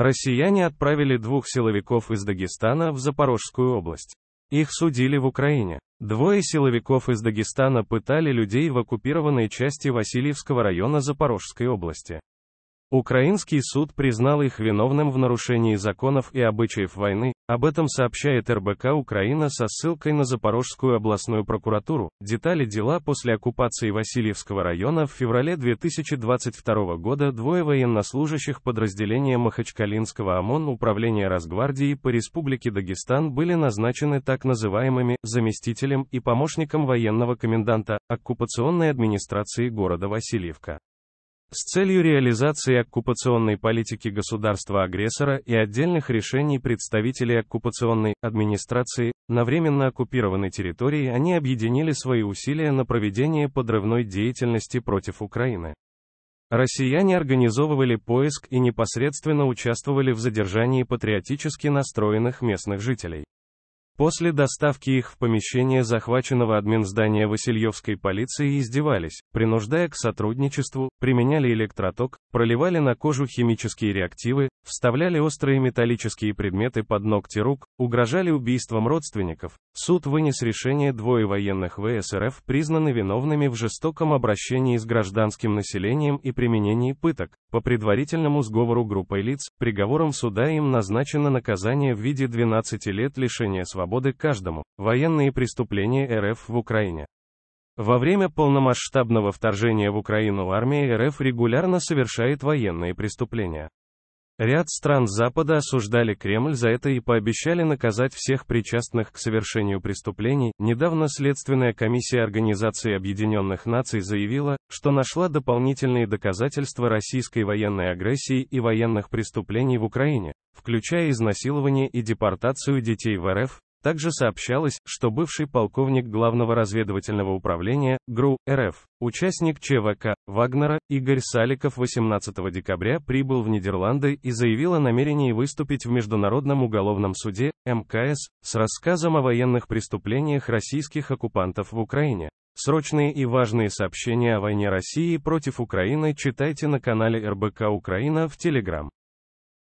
Россияне отправили двух силовиков из Дагестана в Запорожскую область. Их судили в Украине. Двое силовиков из Дагестана пытали людей в оккупированной части Васильевского района Запорожской области. Украинский суд признал их виновным в нарушении законов и обычаев войны, об этом сообщает РБК Украина со ссылкой на Запорожскую областную прокуратуру. Детали дела после оккупации Васильевского района в феврале 2022 года двое военнослужащих подразделения Махачкалинского ОМОН Управления Росгвардии по Республике Дагестан были назначены так называемыми заместителем и помощником военного коменданта оккупационной администрации города Васильевка с целью реализации оккупационной политики государства-агрессора и отдельных решений представителей оккупационной администрации на временно оккупированной территории они объединили свои усилия на проведение подрывной деятельности против Украины. Россияне организовывали поиск и непосредственно участвовали в задержании патриотически настроенных местных жителей. После доставки их в помещение захваченного здания Васильевской полиции издевались, принуждая к сотрудничеству, применяли электроток, проливали на кожу химические реактивы, вставляли острые металлические предметы под ногти рук, угрожали убийством родственников. Суд вынес решение двое военных ВСРФ признаны виновными в жестоком обращении с гражданским населением и применении пыток. По предварительному сговору группой лиц, приговором суда им назначено наказание в виде 12 лет лишения свободы свободы каждому, военные преступления РФ в Украине. Во время полномасштабного вторжения в Украину армия РФ регулярно совершает военные преступления. Ряд стран Запада осуждали Кремль за это и пообещали наказать всех причастных к совершению преступлений. Недавно Следственная комиссия Организации Объединенных Наций заявила, что нашла дополнительные доказательства российской военной агрессии и военных преступлений в Украине, включая изнасилование и депортацию детей в РФ, также сообщалось, что бывший полковник Главного разведывательного управления ГРУ РФ, участник ЧВК Вагнера Игорь Саликов 18 декабря прибыл в Нидерланды и заявил о намерении выступить в Международном уголовном суде МКС с рассказом о военных преступлениях российских оккупантов в Украине. Срочные и важные сообщения о войне России против Украины читайте на канале РБК Украина в Телеграм.